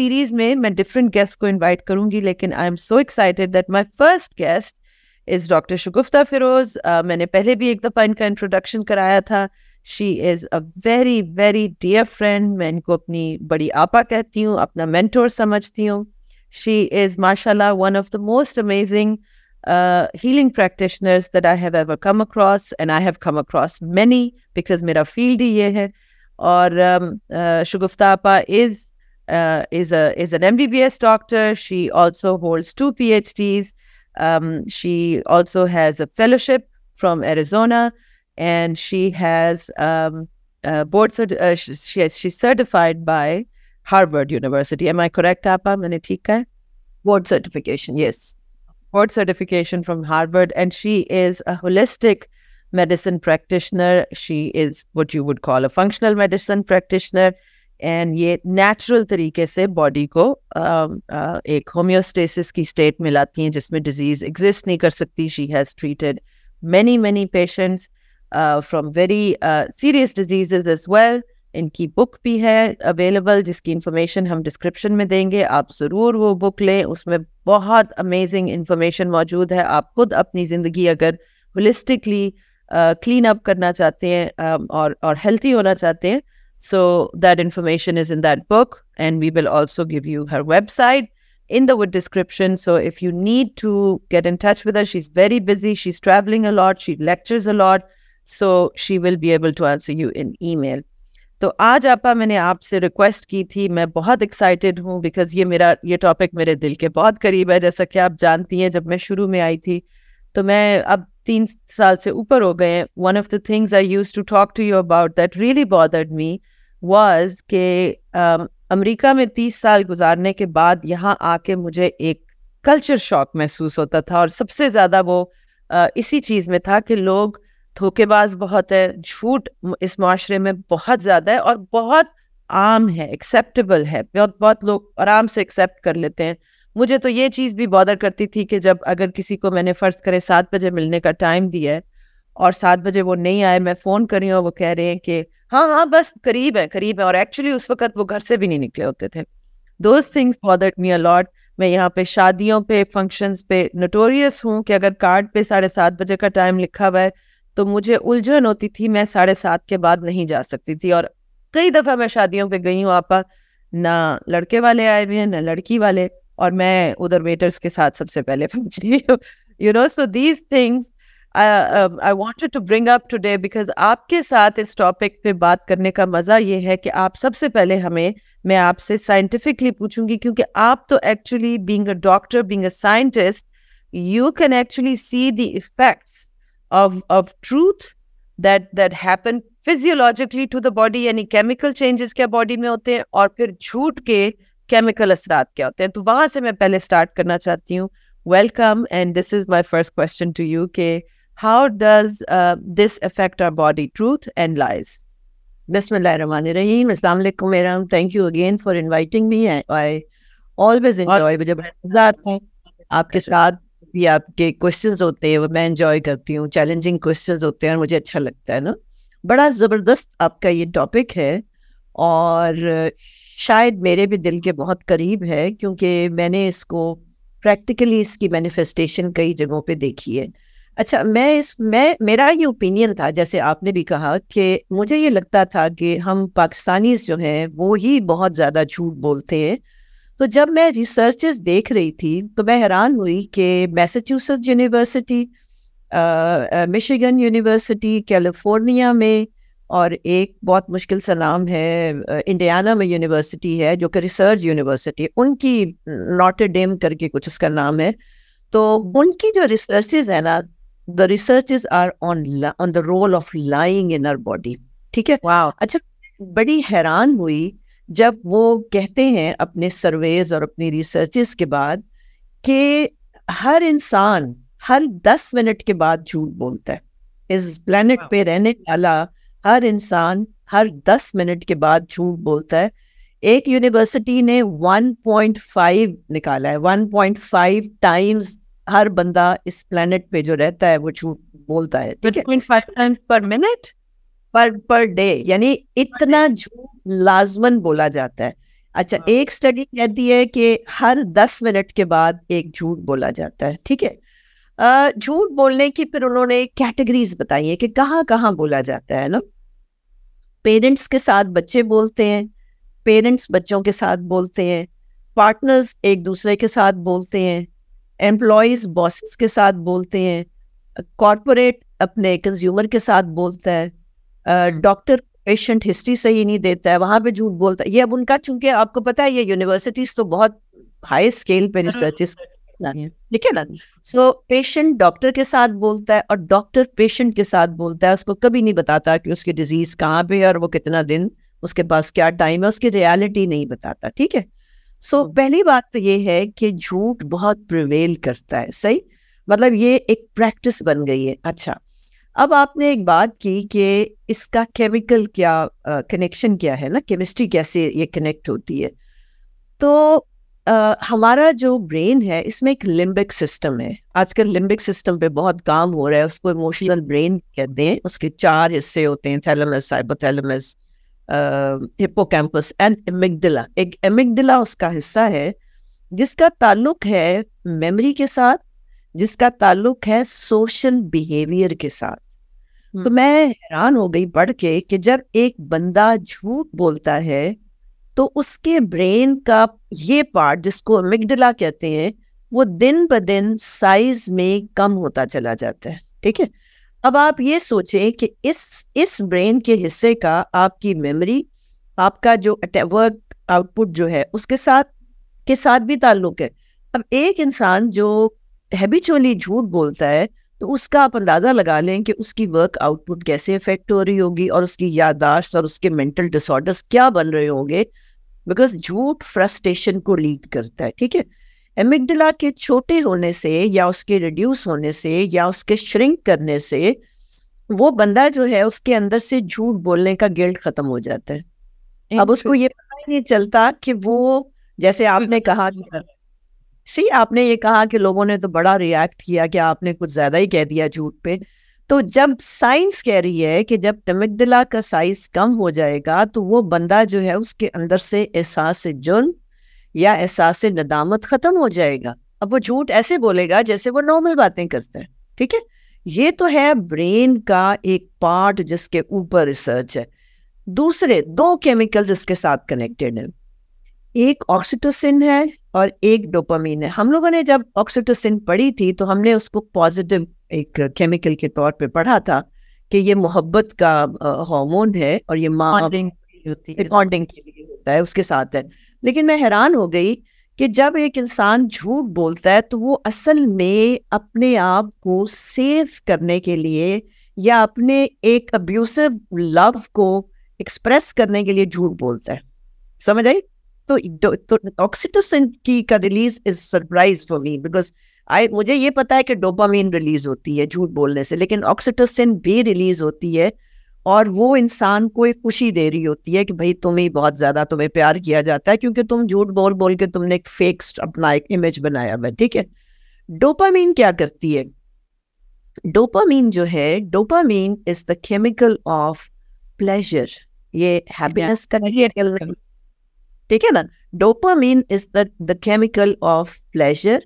Series में मैं different guest को इनवाइट करूंगी लेकिन I am so excited that my first guest is doctor Shagufta Feroz मैंने पहले भी एक दफ़ा इनका इंट्रोडक्शन कराया था she is a very very dear friend मैं इनको अपनी बड़ी आपा कहती हूँ अपना मैंटोर समझती हूँ शी इज़ माशाल्लाह one of the most amazing healing practitioners that I have ever come across and I have come across across because मेरा फील्ड ही ये है और शुगुफ्ता um, uh, आपा is uh, is a is an MBBS doctor. She also holds two PhDs. Um, she also has a fellowship from Arizona, and she has um, board cert- uh, she, she has, she's certified by Harvard University. Am I correct, Appa? Maine Board certification, yes. Board certification from Harvard, and she is a holistic medicine practitioner. She is what you would call a functional medicine practitioner. And ये natural तरीके से body को एक homeostasis की state में लाती हैं जिसमें डिजीज एग्जिस्ट नहीं कर सकती she has treated many many patients from very serious disease as well इनकी बुक भी है अवेलेबल जिसकी इंफॉर्मेशन हम डिस्क्रिप्शन में देंगे आप ज़रूर वो बुक लें उसमें बहुत अमेजिंग इंफॉर्मेशन मौजूद है आप खुद अपनी ज़िंदगी अगर होलिस्टिकली क्लीन अप करना चाहते हैं और और हेल्थी होना चाहते हैं So that information is in that book, and we will also give you her website in the description. So if you need to get in touch with her, she's very busy. She's traveling a lot. She lectures a lot. So she will be able to answer you in email. तो आज आपा मैंने आपसे request की थी मैं बहुत excited हूँ बिकॉज ये मेरा ये टॉपिक मेरे दिल के बहुत करीब है जैसा कि आप जानती हैं जब मैं शुरू में आई थी तो मैं अब तीन साल से ऊपर हो गए one of the things I use to talk to you about that really bothered me was के um, अमेरिका में तीस साल गुजारने के बाद यहाँ आके मुझे एक कल्चर शॉक महसूस होता था और सबसे ज़्यादा वो इसी चीज़ में था कि लोग धोखेबाज बहुत है झूठ इस माशरे में बहुत ज़्यादा है और बहुत आम है एक्सेप्टेबल है बहुत बहुत लोग आराम से एक्सेप्ट कर लेते हैं मुझे तो ये चीज़ भी बॉदर करती थी कि जब अगर किसी को मैंने फ़र्ज़ करें सात बजे मिलने का टाइम दिया है और सात बजे वो नहीं आए मैं फ़ोन कर रही हूँ वो कह रहे हैं कि हाँ हाँ बस करीब है करीब है और एक्चुअली उस वक्त वो घर से भी नहीं निकले होते थे those things bothered me a lot मैं यहाँ पे शादियों पे फंक्शंस पे नोटोरियस हूँ कि अगर कार्ड पे साढ़े सात बजे का टाइम लिखा हुआ है तो मुझे उलझन होती थी मैं साढ़े सात के बाद नहीं जा सकती थी और कई दफ़ा मैं शादियों पे गई हूँ आपा ना लड़के वाले आए हुए हैं ना लड़की वाले और मैं उधर वेटर्स के साथ सबसे पहले पहुंची you know so these things I wanted to bring up today because आपके साथ इस टॉपिक पे बात करने का मज़ा ये है कि आप सबसे पहले हमें मैं आपसे साइंटिफिकली पूछूंगी क्योंकि आप तो actually being a doctor being a scientist you can actually see the effects of of truth that that happen physiologically to the body यानी केमिकल चेंजेस क्या बॉडी में होते हैं और फिर झूठ के केमिकल असरात क्या होते हैं तो वहां से मैं पहले स्टार्ट करना चाहती हूँ welcome and this is my first question to you के how does uh, this affect our body, truth and lies? Bismillahirrahmanirrahim. Assalamu alaikum, Iram. Thank you again for inviting me. I, I always enjoy जब आपके साथ भी आपके questions होते हैं वो मैं एंजॉय करती हूँ चैलेंजिंग क्वेश्चंस होते हैं और मुझे अच्छा लगता है ना बड़ा ज़बरदस्त आपका ये टॉपिक है और शायद मेरे भी दिल के बहुत करीब है क्योंकि मैंने इसको प्रैक्टिकली इसकी मैनिफेस्टेशन कई जगहों पे देखी है अच्छा मैं इस मैं मेरा ये ओपिनियन था जैसे आपने भी कहा कि मुझे ये लगता था कि हम पाकिस्तानी जो हैं वो ही बहुत ज़्यादा झूठ बोलते हैं तो जब मैं रिसर्चेस देख रही थी तो मैं हैरान हुई कि Massachusetts university Michigan university California में और एक बहुत मुश्किल सा नाम है इंडियाना में यूनिवर्सिटी है जो कि रिसर्च यूनिवर्सिटी उनकी नॉटरडेम करके कुछ उसका नाम है तो उनकी जो रिसर्चेज है ना the researches are on on the role of lying in our body ठीक है wow. अच्छा बड़ी हैरान हुई जब वो कहते हैं अपने सर्वेज और अपनी रिसर्चेस के बाद कि हर इंसान हर दस मिनट के बाद झूठ बोलता है इस प्लानट wow. पे रहने वाला हर इंसान हर दस मिनट के बाद झूठ बोलता है एक यूनिवर्सिटी ने 1.5 निकाला है 1.5 टाइम्स हर बंदा इस प्लेनेट पे जो रहता है वो झूठ बोलता है पर मिनट पर पर डे यानी इतना झूठ लाजमन बोला जाता है अच्छा हाँ। एक स्टडी कहती है कि हर दस मिनट के बाद एक झूठ बोला जाता है ठीक है झूठ बोलने की फिर उन्होंने कैटेगरीज बताई है कि कहाँ कहाँ बोला जाता है ना पेरेंट्स के साथ बच्चे बोलते हैं पेरेंट्स बच्चों के साथ बोलते हैं पार्टनर्स एक दूसरे के साथ बोलते हैं एम्प्लॉयज बॉसेस के साथ बोलते हैं कॉरपोरेट अपने कंज्यूमर के साथ बोलता है डॉक्टर पेशेंट हिस्ट्री सही नहीं देता है वहाँ पे झूठ बोलता है ये अब उनका चूंकि आपको पता है ये यूनिवर्सिटीज तो बहुत हाई स्केल पे हम्म। रिसर्चेस हम्म। ठीक है ना सो पेशेंट डॉक्टर के साथ बोलता है और डॉक्टर पेशेंट के साथ बोलता है उसको कभी नहीं बताता कि उसकी डिजीज कहाँ पे है और वो कितना दिन उसके पास क्या टाइम है उसकी रियलिटी नहीं बताता ठीक है सो so, पहली बात तो ये है कि झूठ बहुत प्रिवेल करता है सही मतलब ये एक प्रैक्टिस बन गई है अच्छा अब आपने एक बात की कि इसका केमिकल क्या कनेक्शन क्या है ना केमिस्ट्री कैसे ये कनेक्ट होती है तो आ, हमारा जो ब्रेन है इसमें एक लिम्बिक सिस्टम है आजकल लिम्बिक सिस्टम पे बहुत काम हो रहा है उसको इमोशनल ब्रेन कहते हैं उसके चार हिस्से होते हैं thalamus hypothalamus hippocampus and amygdala एक एमिकडिला उसका हिस्सा है जिसका ताल्लुक है मेमोरी के साथ जिसका ताल्लुक है सोशल बिहेवियर के साथ हुँ. हम्म। तो मैं हैरान हो गई पढ़ के कि जब एक बंदा झूठ बोलता है तो उसके ब्रेन का ये पार्ट जिसको अमिगडला कहते हैं वो दिन ब दिन साइज में कम होता चला जाता है ठीक है अब आप ये सोचें कि इस इस ब्रेन के हिस्से का आपकी मेमोरी आपका जो वर्क आउटपुट जो है उसके साथ के साथ भी ताल्लुक है अब एक इंसान जो हैबिचुअली झूठ बोलता है तो उसका आप अंदाज़ा लगा लें कि उसकी वर्क आउटपुट कैसे इफेक्ट हो रही होगी और उसकी यादाश्त और उसके मेंटल डिसऑर्डर्स क्या बन रहे होंगे बिकॉज झूठ फ्रस्ट्रेशन को लीड करता है ठीक है एमिगडला के छोटे होने से या उसके रिड्यूस होने से या उसके श्रिंक करने से वो बंदा जो है उसके अंदर से झूठ बोलने का गिल्ट खत्म हो जाता है अब उसको ये पता ही नहीं चलता कि वो जैसे आपने कहा सी आपने ये कहा कि लोगों ने तो बड़ा रिएक्ट किया कि आपने कुछ ज्यादा ही कह दिया झूठ पे तो जब साइंस कह रही है कि जब टमिकला का साइज कम हो जाएगा तो वो बंदा जो है उसके अंदर से एहसास जुर्म या एहसास नदामत खत्म हो जाएगा अब वो झूठ ऐसे बोलेगा जैसे वो नॉर्मल बातें करता है ठीक है ये तो है ब्रेन का एक पार्ट जिसके ऊपर रिसर्च है दूसरे दो केमिकल्स इसके साथ कनेक्टेड हैं एक ऑक्सीटोसिन है और एक डोपामीन है हम लोगों ने जब ऑक्सीटोसिन पढ़ी थी तो हमने उसको पॉजिटिव एक केमिकल के तौर पे पढ़ा था कि ये मोहब्बत का हार्मोन है और ये माँ बॉन्डिंग के लिए होता है उसके साथ है लेकिन मैं हैरान हो गई कि जब एक इंसान झूठ बोलता है तो वो असल में अपने आप को सेव करने के लिए या अपने एक अब्यूसिव लव को एक्सप्रेस करने के लिए झूठ बोलता है समझ आई तो ऑक्सीटोसिन तो की का release is surprise for me because I मुझे ये पता है कि डोपामीन रिलीज होती है झूठ बोलने से लेकिन ऑक्सीटोसिन भी रिलीज होती है और वो इंसान को एक खुशी दे रही होती है कि भाई तुम्हें बहुत ज्यादा तुम्हें प्यार किया जाता है क्योंकि तुम झूठ बोल बोल के तुमने एक फेक अपना एक इमेज बनाया हुआ ठीक है डोपामीन क्या करती है डोपामीन जो है dopamine is the chemical of pleasure ये हैप्पीनेस का केमिकल ठीक है ना dopamine is the chemical of pleasure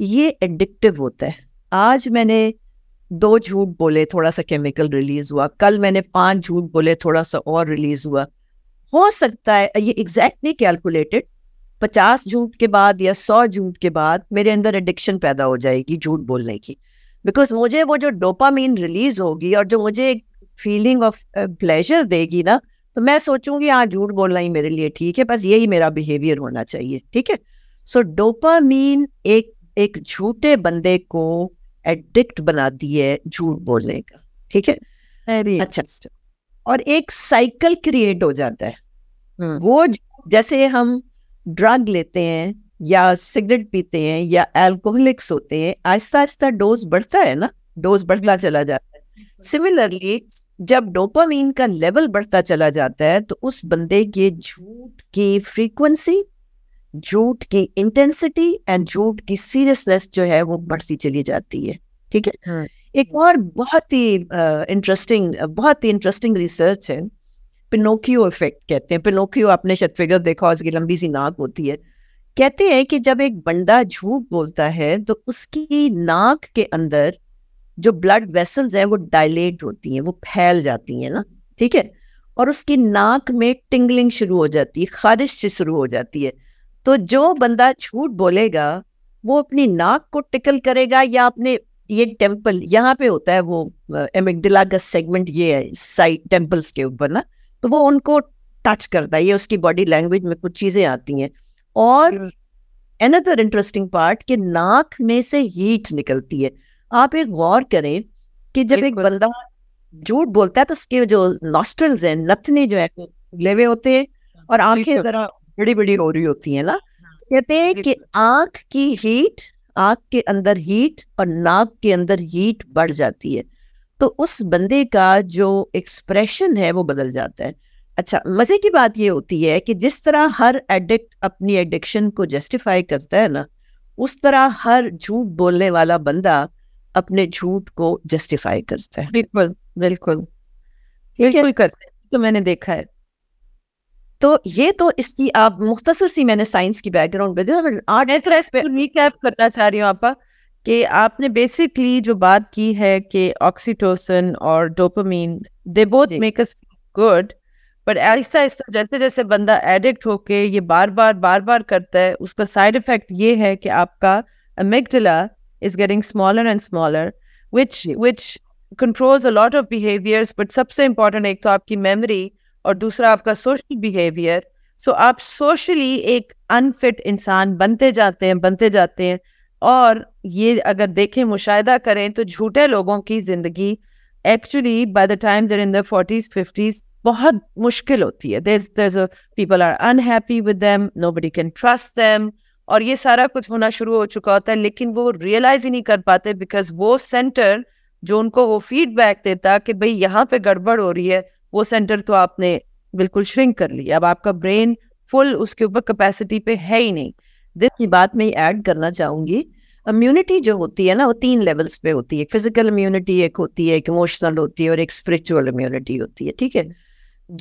ये एडिक्टिव होता है आज मैंने दो झूठ बोले थोड़ा सा केमिकल रिलीज हुआ कल मैंने पांच झूठ बोले थोड़ा सा और रिलीज हुआ हो सकता है ये एग्जैक्टली कैलकुलेटेड पचास झूठ के बाद या सौ झूठ के बाद मेरे अंदर एडिक्शन पैदा हो जाएगी झूठ बोलने की बिकॉज मुझे वो जो डोपामीन रिलीज होगी और जो मुझे एक फीलिंग ऑफ प्लेजर देगी ना तो मैं सोचूंगी हाँ झूठ बोलना ही मेरे लिए ठीक है बस यही मेरा बिहेवियर होना चाहिए ठीक है सो so, डोपामीन एक एक झूठे बंदे को एडिक्ट बनाती है झूठ बोलने का ठीक है अच्छा और एक साइकिल क्रिएट हो जाता है hmm. वो जैसे हम ड्रग लेते हैं या सिगरेट पीते हैं या एल्कोहलिक्स होते हैं आहिस्ता आहिस्ता डोज बढ़ता है ना डोज बढ़ता चला जाता है सिमिलरली जब डोपामीन का लेवल बढ़ता चला जाता है तो उस बंदे के झूठ की फ्रीक्वेंसी झूठ की इंटेंसिटी एंड झूठ की सीरियसनेस जो है वो बढ़ती चली जाती है ठीक है हाँ। एक और बहुत ही इंटरेस्टिंग uh, बहुत ही इंटरेस्टिंग रिसर्च है पिनोकियो इफेक्ट कहते हैं पिनोकियो आपने शत फिगर देखा उसकी लंबी सी नाक होती है कहते हैं कि जब एक बंदा झूठ बोलता है तो उसकी नाक के अंदर जो ब्लड वेसल्स हैं वो डायलेट होती हैं वो फैल जाती हैं ना ठीक है और उसकी नाक में टिंगलिंग शुरू हो जाती है खारिश से शुरू हो जाती है तो जो बंदा झूठ बोलेगा वो अपनी नाक को टिकल करेगा या अपने ये टेम्पल यहाँ पे होता है वो एमिगडिला का सेगमेंट ये है साइड टेम्पल्स के ऊपर ना तो वो उनको टच करता है ये उसकी बॉडी लैंग्वेज में कुछ चीजें आती हैं और एनदर इंटरेस्टिंग पार्ट कि नाक में से हीट निकलती है आप एक गौर करें कि जब एक बंदा झूठ बोलता है तो उसके जो नॉस्ट्रल्स हैं नथने जो है लेवे होते हैं और आंखें जरा बड़ी बड़ी हो रही होती है ना हाँ। कहते हैं कि आंख की हीट आंख के अंदर हीट और नाक के अंदर हीट बढ़ जाती है तो उस बंदे का जो एक्सप्रेशन है वो बदल जाता है अच्छा मज़े की बात ये होती है कि जिस तरह हर एडिक्ट अपनी एडिक्शन को जस्टिफाई करता है ना उस तरह हर झूठ बोलने वाला बंदा अपने झूठ को जस्टिफाई करता है बिल्कुल बिल्कुल बिल्कुल करते तो मैंने देखा है तो ये तो इसकी आप मुख्तसर सी मैंने साइंस की बैकग्राउंड तो रिकैप करना चाह रही हूँ आपका कि आपने बेसिकली जो बात की है कि ऑक्सीटोसन और dopamine they both make us good but ऐसा ऐसा जैसे जैसे बंदा एडिक्ट होके ये बार बार बार बार करता है उसका साइड इफेक्ट ये है कि आपका amygdala is getting smaller and smaller which which controls a lot of behaviours but सबसे इम्पोर्टेंट एक तो आपकी मेमोरी और दूसरा आपका सोशल बिहेवियर सो आप सोशली एक अनफिट इंसान बनते जाते हैं बनते जाते हैं और ये अगर देखें मुशाहिदा करें तो झूठे लोगों की ज़िंदगी actually by the time they're in the forties fifties बहुत मुश्किल होती है there there people are unhappy with them nobody can trust them और ये सारा कुछ होना शुरू हो चुका होता है लेकिन वो रियलाइज ही नहीं कर पाते बिकॉज वो सेंटर जो उनको वो फीडबैक देता कि भाई यहाँ पे गड़बड़ हो रही है वो सेंटर तो आपने बिल्कुल श्रिंक कर लिया अब आपका ब्रेन फुल उसके ऊपर कैपेसिटी पे है ही नहीं दिस की बात मैं ऐड करना चाहूंगी इम्यूनिटी जो होती है ना वो तीन लेवल्स पे होती है फिजिकल इम्यूनिटी एक होती है एक इमोशनल होती है और एक स्पिरिचुअल इम्यूनिटी होती है ठीक है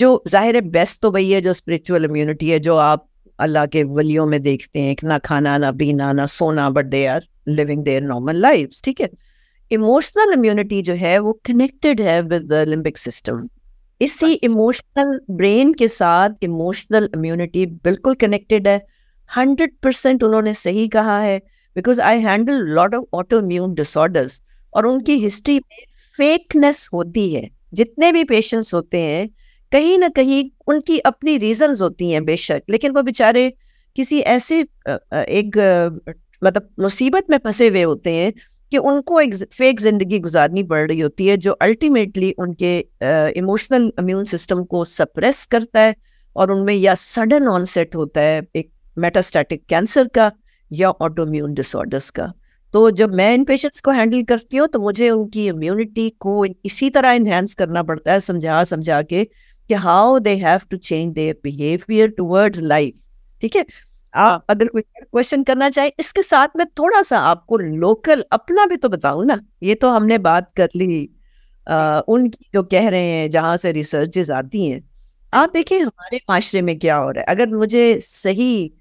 जो जाहिर है बेस्ट तो वही है जो स्पिरिचुअल इम्यूनिटी है जो आप अल्लाह के वलियों में देखते हैं ना खाना ना पीना ना सोना but they are living their normal life ठीक है इमोशनल इम्यूनिटी जो है वो कनेक्टेड है विद लिम्बिक सिस्टम इसी इमोशनल ब्रेन के साथ इमोशनल इम्यूनिटी बिल्कुल कनेक्टेड है हंड्रेड परसेंट उन्होंने सही कहा है because I handle lot of autoimmune disorders और उनकी हिस्ट्री में फेकनेस होती है जितने भी पेशेंट्स होते हैं कहीं ना कहीं उनकी अपनी रीजंस होती हैं बेशक लेकिन वो बेचारे किसी ऐसे एक मतलब मुसीबत में फंसे हुए होते हैं कि उनको एक फेक जिंदगी गुजारनी पड़ रही होती है जो अल्टीमेटली उनके इमोशनल इम्यून सिस्टम को सप्रेस करता है और उनमें या सडन ऑनसेट होता है एक मेटास्टैटिक कैंसर का या ऑटोम्यून डिसऑर्डर्स का तो जब मैं इन पेशेंट्स को हैंडल करती हूँ तो मुझे उनकी इम्यूनिटी को इसी तरह इन्हेंस करना पड़ता है समझा समझा के कि how they have to change their behaviour towards life ठीक है आप हाँ। अगर कोई क्वेश्चन करना चाहे इसके साथ में थोड़ा सा आपको लोकल अपना भी तो बताऊं ना ये तो हमने बात कर ली आ, हाँ। उनकी जो कह रहे हैं जहाँ से रिसर्चेस आती हैं आप देखें हमारे माशरे में क्या हो रहा है अगर मुझे सही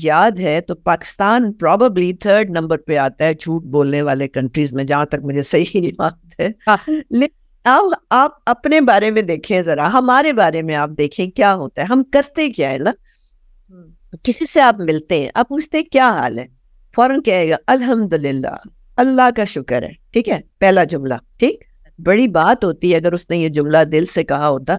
याद है तो पाकिस्तान प्रॉबली थर्ड नंबर पे आता है झूठ बोलने वाले कंट्रीज में जहाँ तक मुझे सही याद है हाँ। लेकिन अब आप अपने बारे में देखें जरा हमारे बारे में आप देखें क्या होता है हम करते क्या है ना किसी से आप मिलते हैं आप पूछते हैं क्या हाल है फौरन कहेगा अल्हम्दुलिल्लाह अल्लाह का शुक्र है ठीक है पहला जुमला ठीक बड़ी बात होती है अगर उसने ये जुमला दिल से कहा होता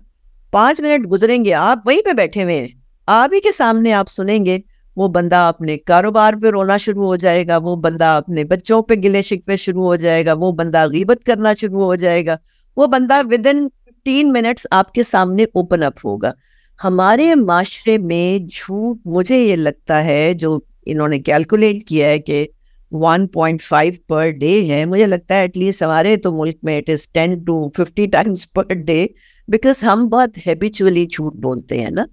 पांच मिनट गुजरेंगे आप वहीं पे बैठे हुए हैं आप ही के सामने आप सुनेंगे वो बंदा अपने कारोबार पे रोना शुरू हो जाएगा वो बंदा अपने बच्चों पे गिले शिकवे शुरू हो जाएगा वो बंदा गीबत करना शुरू हो जाएगा वो बंदा विद इन फिफ्टीन मिनट्स आपके सामने ओपन अप होगा हमारे माशरे में झूठ मुझे ये लगता है जो इन्होंने कैलकुलेट किया है कि 1.5 पर डे है मुझे लगता है एटलीस्ट हमारे तो मुल्क में it is ten to fifty times per day because हम बहुत हैबिचुअली झूठ बोलते हैं ना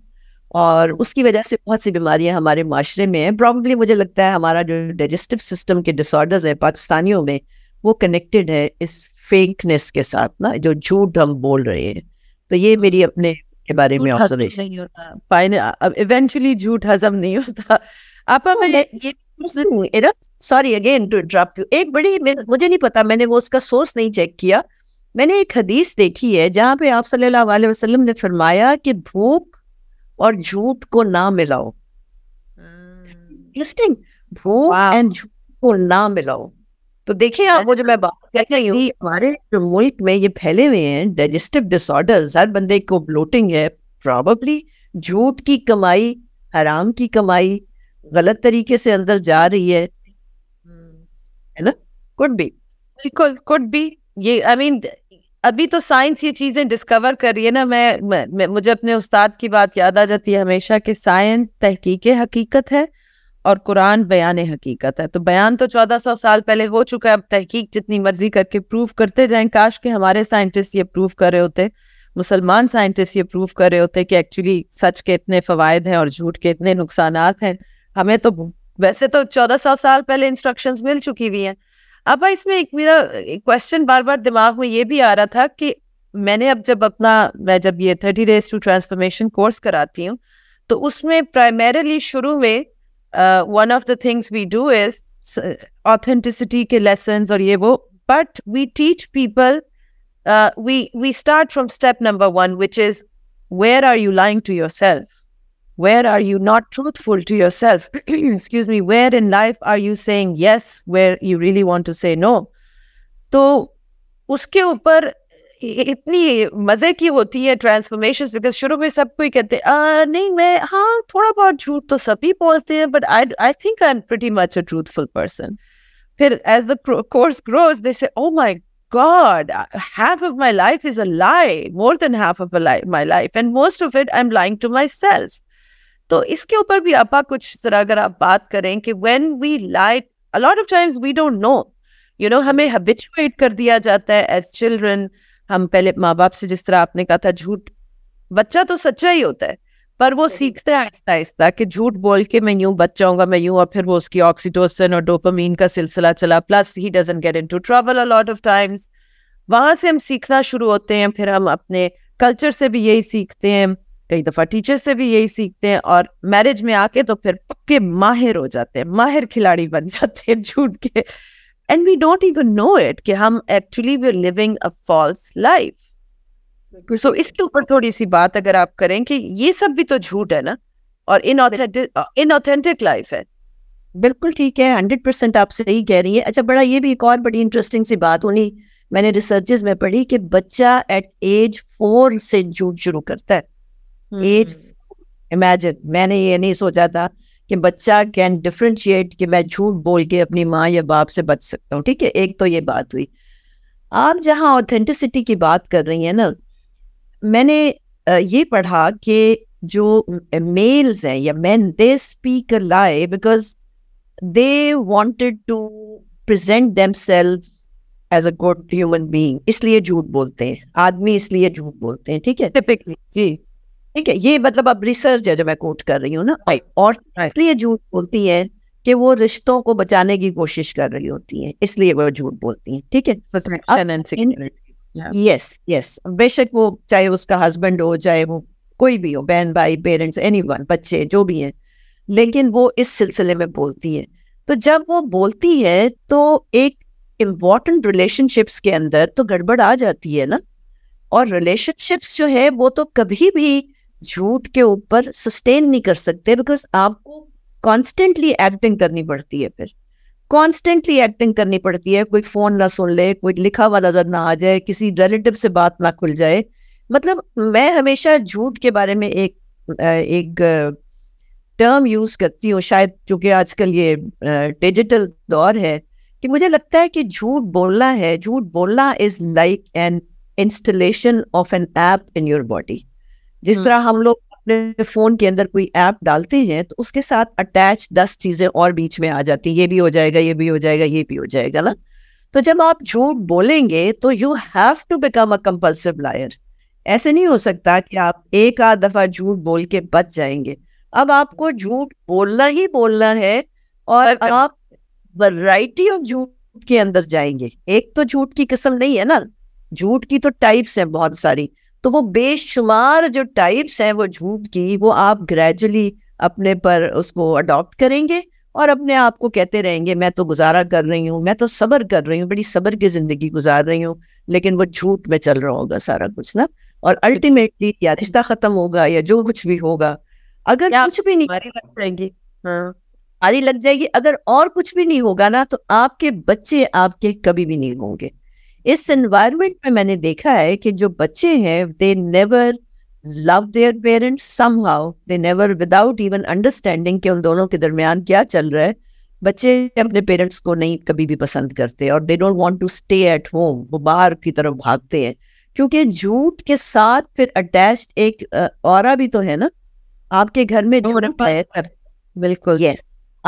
और उसकी वजह से बहुत सी बीमारियां हमारे माशरे में हैं प्रॉब्ली मुझे लगता है हमारा जो डाइजेस्टिव सिस्टम के डिसऑर्डर्स हैं पाकिस्तानियों में वो कनेक्टेड है इस फेकनेस के साथ ना जो झूठ हम बोल रहे हैं तो ये मेरी अपने के बारे में ऑब्जर्वेशन नहीं होता फाइन अब इवेंचुअली झूठ हजम नहीं होता आपा तो मैं ये sorry again to drop you एक बड़ी मुझे नहीं पता मैंने वो उसका सोर्स नहीं चेक किया मैंने एक हदीस देखी है जहाँ पे आप सल्लल्लाहु अलैहि वसल्लम ने फरमाया कि भूख और झूठ को ना मिलाओ इंटरेस्टिंग हम्म। भूख एंड झूठ को ना मिलाओ तो देखिए आप वो जो मैं बात कह रही हूँ हमारे जो मुल्क में ये फैले हुए हैं डाइजेस्टिव डिसऑर्डर्स हर बंदे को ब्लोटिंग है प्रॉबली झूठ की कमाई हराम की कमाई गलत तरीके से अंदर जा रही है है ना कुड बी बिल्कुल कुड बी ये आई I मीन mean, अभी तो साइंस ये चीजें डिस्कवर कर रही है ना मैं, मैं मुझे अपने उस्ताद की बात याद आ जाती है हमेशा कि साइंस तहकीक हकीकत है और कुरान बयान हकीकत है तो बयान तो 1400 साल पहले हो चुका है अब तहकीक जितनी मर्जी करके प्रूफ करते जाएं काश के हमारे साइंटिस्ट ये प्रूफ कर रहे होते मुसलमान साइंटिस्ट ये प्रूफ कर रहे होते कि एक्चुअली सच के इतने फवायद हैं और झूठ के इतने नुकसान हैं हमें तो वैसे तो चौदह सौ साल पहले इंस्ट्रक्शन मिल चुकी हुई हैं अब इसमें एक मेरा क्वेश्चन बार बार दिमाग में ये भी आ रहा था कि मैंने अब जब अपना मैं जब ये thirty days to transformation course कराती हूँ तो उसमें प्राइमरली शुरू में uh, one of the things we do is authenticity ke lessons or ye but we teach people uh, we we start from step number 1 which is where are you lying to yourself where are you not truthful to yourself excuse me where in life are you saying yes where you really want to say no So, uske ऊपर इतनी मजे की होती है transformation because शुरू में सब कोई कहते हैं नहीं मैं हाँ थोड़ा बहुत झूठ तो सभी बोलते हैं but I I think I am pretty much a truthful person फिर as the course grows they say oh my God, uh, half of my life is a lie, more than half of my life, and most of it I'm lying to myself. तो इसके ऊपर भी आपा कुछ तरह अगर आप बात करें कि when we lie, a lot of times we don't know, you know हमें habituate कर दिया जाता है as children, हम पहले माँ बाप से जिस तरह आपने कहा था झूठ बच्चा तो सच्चा ही होता है पर वो सीखते हैं आहिस्ता आहिस्ता कि झूठ बोल के मैं यूं बच जाऊंगा मैं यूं और फिर वो उसकी ऑक्सीटोसिन और डोपामीन का सिलसिला चला plus he doesn't get into trouble a lot of times वहां से हम सीखना शुरू होते हैं फिर हम अपने कल्चर से भी यही सीखते हैं कई दफा टीचर से भी यही सीखते हैं और मैरिज में आके तो फिर पक्के माहिर हो जाते हैं माहिर खिलाड़ी बन जाते हैं झूठ के and we don't even know it कि हम actually we are living a false life so इसके ऊपर थोड़ी सी बात अगर आप करें कि ये सब भी तो झूठ है ना और इनऑथेंटिक इनऑथेंटिक लाइफ है बिल्कुल ठीक है हंड्रेड परसेंट आप सही कह रही है अच्छा बड़ा ये भी एक और बड़ी इंटरेस्टिंग सी बात होनी मैंने रिसर्चेज में पढ़ी कि बच्चा एट एज फोर से झूठ शुरू करता है एज हम्म। इमेजिन मैंने ये नहीं सोचा था कि बच्चा कैन डिफ्रेंशिएट कि मैं झूठ बोल के अपनी माँ या बाप से बच सकता हूँ ठीक है एक तो ये बात हुई आप जहाँ ऑथेंटिसिटी की बात कर रही हैं ना मैंने ये पढ़ा कि जो मेल्स हैं या man they speak lie because they wanted to present them self as a good human being इसलिए झूठ बोलते हैं आदमी इसलिए झूठ बोलते हैं ठीक है टिपिकली जी ठीक है ये मतलब अब रिसर्च है जो मैं कोट कर रही हूँ ना right. और इसलिए झूठ बोलती है कि वो रिश्तों को बचाने की कोशिश कर रही होती है इसलिए वो झूठ बोलती है ठीक है यस यस बेशक वो चाहे उसका हस्बैंड हो चाहे वो कोई भी हो बहन भाई पेरेंट्स एनी बच्चे जो भी हैं लेकिन वो इस सिलसिले में बोलती है तो जब वो बोलती है तो एक इम्पॉर्टेंट रिलेशनशिप्स के अंदर तो गड़बड़ आ जाती है ना और रिलेशनशिप्स जो है वो तो कभी भी झूठ के ऊपर सस्टेन नहीं कर सकते बिकॉज आपको कॉन्स्टेंटली एक्टिंग करनी पड़ती है फिर कॉन्स्टेंटली एक्टिंग करनी पड़ती है कोई फोन ना सुन ले कोई लिखा हुआ नजर ना आ जाए किसी रिलेटिव से बात ना खुल जाए मतलब मैं हमेशा झूठ के बारे में एक एक टर्म यूज करती हूँ शायद चूंकि आजकल ये डिजिटल दौर है कि मुझे लगता है कि झूठ बोलना है झूठ बोलना is like an installation of an app in your body जिस हाँ। तरह हम लोग अपने फोन के अंदर कोई ऐप डालते हैं तो उसके साथ अटैच दस चीजें और बीच में आ जाती ये भी हो जाएगा ये भी हो जाएगा ये भी हो जाएगा ना तो जब आप झूठ बोलेंगे तो you have to become a compulsive liar ऐसे नहीं हो सकता कि आप एक आध दफा झूठ बोल के बच जाएंगे अब आपको झूठ बोलना ही बोलना है और आप वैरायटी ऑफ झूठ के अंदर जाएंगे एक तो झूठ की किस्म नहीं है ना झूठ की तो टाइप्स हैं बहुत सारी तो वो बेशुमार जो टाइप्स हैं वो झूठ की वो आप ग्रेजुअली अपने पर उसको अडॉप्ट करेंगे और अपने आप को कहते रहेंगे मैं तो गुजारा कर रही हूँ मैं तो सब्र कर रही हूँ बड़ी सब्र की जिंदगी गुजार रही हूँ लेकिन वो झूठ में चल रहा होगा सारा कुछ ना और अल्टीमेटली या रिश्ता खत्म होगा या जो कुछ भी होगा अगर कुछ भी नहीं लग जाएगी हाँ लग जाएगी अगर और कुछ भी नहीं होगा ना तो आपके बच्चे आपके कभी भी नहीं होंगे इस एनवायरमेंट में मैंने देखा है कि जो बच्चे हैं they never love their parents somehow they never without even understanding कि उन दोनों के दरमियान क्या चल रहा है बच्चे अपने पेरेंट्स को नहीं कभी भी पसंद करते और they don't want to stay at home वो बाहर की तरफ भागते हैं क्योंकि झूठ के साथ फिर अटैच एक और भी तो है ना आपके घर में जो बिल्कुल ये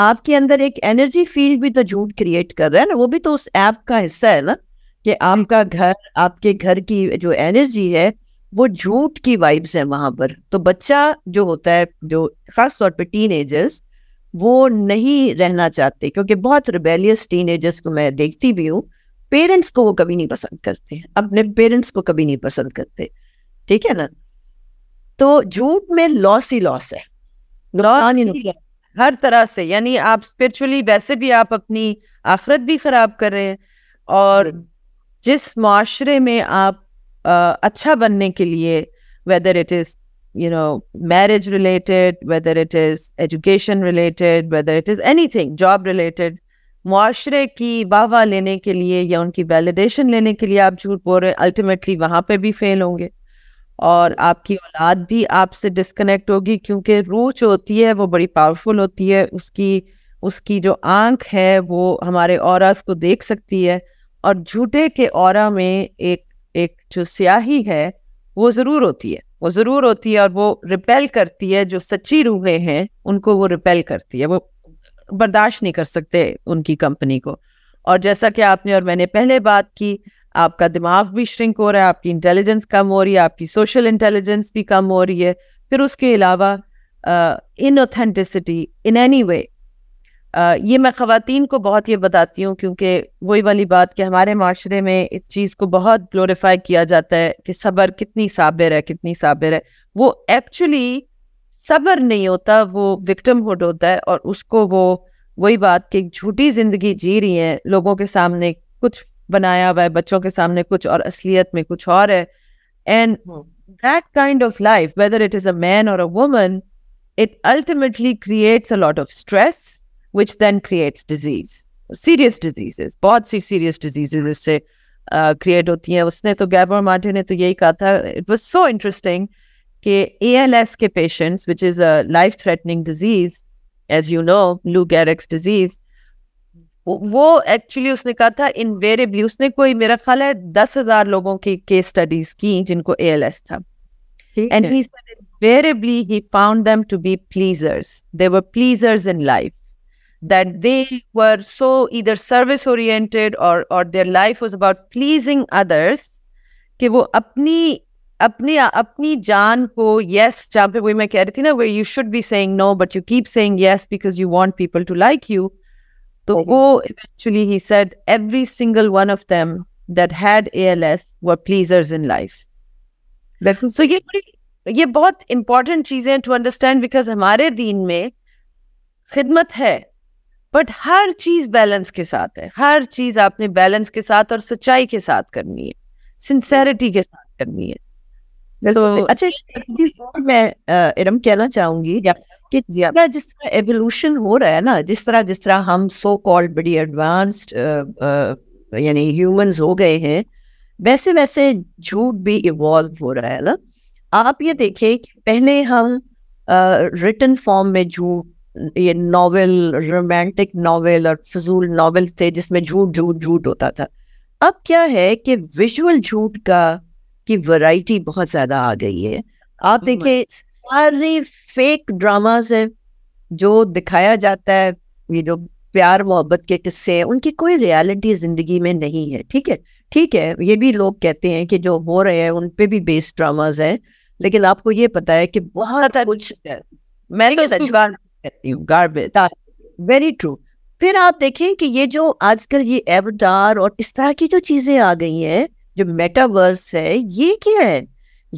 आपके अंदर एक एनर्जी फील्ड भी तो झूठ क्रिएट कर रहा है ना वो भी तो उस ऐप का हिस्सा है ना कि आपका घर आपके घर की जो एनर्जी है वो झूठ की वाइब्स है वहां पर तो बच्चा जो होता है जो खास तौर पे टीन एजर्स वो नहीं रहना चाहते क्योंकि बहुत रिबेलियस टीन एजर्स को मैं देखती भी हूँ पेरेंट्स को वो कभी नहीं पसंद करते अपने पेरेंट्स को कभी नहीं पसंद करते ठीक है ना तो झूठ में लॉस ही लॉस है लॉस हर तरह से यानी आप स्पिरिचुअली वैसे भी आप अपनी आखरत भी खराब कर रहे हैं और हम्म। जिस माशरे में आप uh, अच्छा बनने के लिए whether it is no marriage related whether it is education related whether it is anything job related मुआरे की वाह लेने के लिए या उनकी वैलिडेशन लेने के लिए आप झूठ बोल रहे हैं अल्टीमेटली वहां पे भी फेल होंगे और आपकी औलाद भी आपसे डिस्कनेक्ट होगी क्योंकि रूह जो होती है वो बड़ी पावरफुल होती है उसकी उसकी जो आंख है वो हमारे और को देख सकती है और झूठे के और में एक एक जो स्याही है वो जरूर होती है वो जरूर होती है और वो रिपेल करती है जो सच्ची रूहें हैं उनको वो रिपेल करती है वो बर्दाश्त नहीं कर सकते उनकी कंपनी को और जैसा कि आपने और मैंने पहले बात की आपका दिमाग भी श्रिंक हो रहा है आपकी इंटेलिजेंस कम हो रही है आपकी सोशल इंटेलिजेंस भी कम हो रही है फिर उसके अलावा इनऑथेंटिसिटी इन एनी वे ये मैं खातन को बहुत ये बताती हूँ क्योंकि वही वाली बात कि हमारे माशरे में इस चीज़ को बहुत ग्लोरीफाई किया जाता है कि सब्र कितनी साबिर है कितनी साबिर है वो एक्चुअली सब्र नहीं होता वो विक्टम हुड होता है और उसको वो वही बात कि झूठी ज़िंदगी जी रही है लोगों के सामने कुछ बनाया हुआ है बच्चों के सामने कुछ और असलियत में कुछ और है and that kind of life whether it is a man और a woman it ultimately creates a lot of stress which then creates disease, serious diseases. बहुत serious diseases इससे create होती हैं. उसने तो Gabor Martin ने तो यही कहा था. It was so interesting कि ALS patients, which is a life-threatening disease, as you know, Lou Gehrig's disease, वो actually उसने कहा था invariably उसने कोई मेरा ख्याल है दस हजार लोगों की case studies की जिनको ALS था. And he said invariably he found them to be pleasers. They were pleasers in life that they were so either service oriented or और their life was about pleasing others कि वो अपनी अपने अपनी जान को यस yes, जहाँ पे वही मैं कह रही थी ना way you should be saying no but you keep saying yes because you want people to like you तो वो eventually he said every single one of them that had ALS were pleasers in life so ये ये बहुत important चीजें to understand because हमारे दीन में खिदमत है बट हर चीज बैलेंस के साथ है हर चीज आपने बैलेंस के साथ और सच्चाई के साथ करनी है सिंसेरिटी के साथ करनी है तो अच्छा मैं इरम कहना चाहूंगी कि जिस तरह एवोल्यूशन हो रहा है ना जिस तरह जिस तरह हम सो कॉल्ड बड़ी एडवांस्ड यानी ह्यूमंस हो गए हैं वैसे वैसे झूठ भी इवॉल्व हो रहा है ना आप ये देखें कि पहले हम रिटर्न फॉर्म में झूठ ये नावल रोमांटिक नावल और फजूल नावल थे जिसमें झूठ झूठ झूठ होता था अब क्या है कि विजुअल झूठ का की वैरायटी बहुत ज्यादा आ गई है आप हम्म। देखिए सारे फेक ड्रामास हैं जो दिखाया जाता है ये जो प्यार मोहब्बत के किस्से हैं उनकी कोई रियलिटी जिंदगी में नहीं है ठीक है ठीक है ये भी लोग कहते हैं कि जो हो रहे हैं उन पे भी बेस्ड ड्रामास हैं लेकिन आपको ये पता है कि बहुत कुछ मैं तो करती हूँ वेरी ट्रू फिर आप देखें कि ये जो आजकल ये एवटार और इस तरह की जो चीजें आ गई हैं जो मेटावर्स है ये क्या है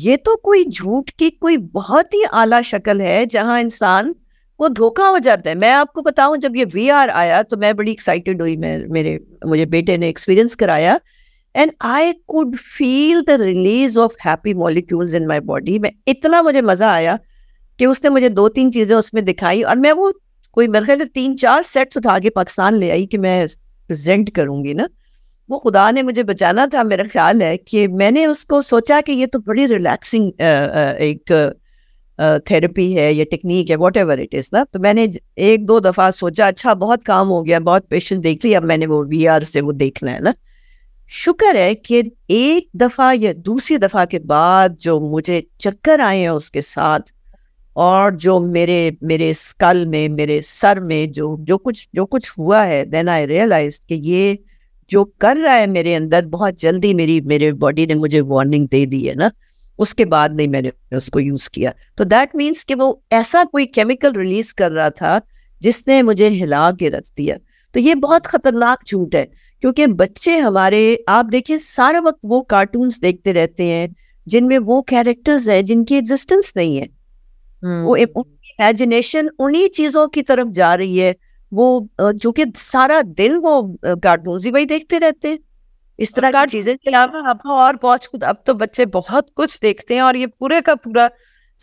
ये तो कोई झूठ की कोई बहुत ही आला शक्ल है जहां इंसान को धोखा हो जाता है मैं आपको बताऊं जब ये वी आया तो मैं बड़ी एक्साइटेड हुई मैं मेरे मुझे बेटे ने एक्सपीरियंस कराया and I could feel the release of happy molecules in my body मैं इतना मुझे मजा आया कि उसने मुझे दो तीन चीज़ें उसमें दिखाई और मैं वो कोई मेरे ख्याल तीन चार सेट्स उठा के पाकिस्तान ले आई कि मैं प्रेजेंट करूंगी ना वो खुदा ने मुझे बचाना था मेरा ख्याल है कि मैंने उसको सोचा कि ये तो बड़ी रिलैक्सिंग एक थेरेपी है या टेक्निक है वॉट एवर इट इज़ ना तो मैंने एक दो दफ़ा सोचा अच्छा बहुत काम हो गया बहुत पेशेंट देख ली अब मैंने वो वी आर से वो देखना है ना शुक्र है कि एक दफ़ा या दूसरी दफ़ा के बाद जो मुझे चक्कर आए हैं उसके साथ और जो मेरे मेरे स्कल में मेरे सर में जो जो कुछ जो कुछ हुआ है देन आई रियलाइज कि ये जो कर रहा है मेरे अंदर बहुत जल्दी मेरी मेरे बॉडी ने मुझे वार्निंग दे दी है ना उसके बाद नहीं मैंने उसको यूज किया तो दैट मीन्स कि वो ऐसा कोई केमिकल रिलीज कर रहा था जिसने मुझे हिला के रख दिया तो ये बहुत खतरनाक झूठ है क्योंकि बच्चे हमारे आप देखिए सारा वक्त वो कार्टून्स देखते रहते हैं जिनमें वो कैरेक्टर्स हैं जिनकी एग्जिस्टेंस नहीं है वो हम्म। इमेजिनेशन उन्हीं चीजों की तरफ जा रही है वो जो कि सारा दिन वो कार्टून ही वही देखते रहते हैं इस तरह की चीजें अब तो और बहुत कुछ अब तो बच्चे बहुत कुछ देखते हैं और ये पूरे का पूरा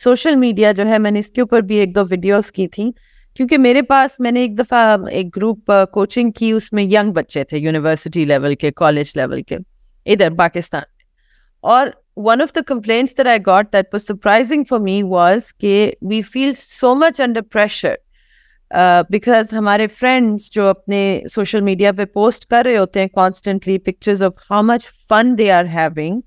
सोशल मीडिया जो है मैंने इसके ऊपर भी एक दो वीडियोस की थी क्योंकि मेरे पास मैंने एक दफ़ा एक ग्रुप कोचिंग की उसमें यंग बच्चे थे यूनिवर्सिटी लेवल के कॉलेज लेवल के इधर पाकिस्तान और one of the complaints that I got that was surprising for me was that we feel so much under pressure. Uh, because our friends who are social media pe post kar rahe constantly pictures of how much fun they are having,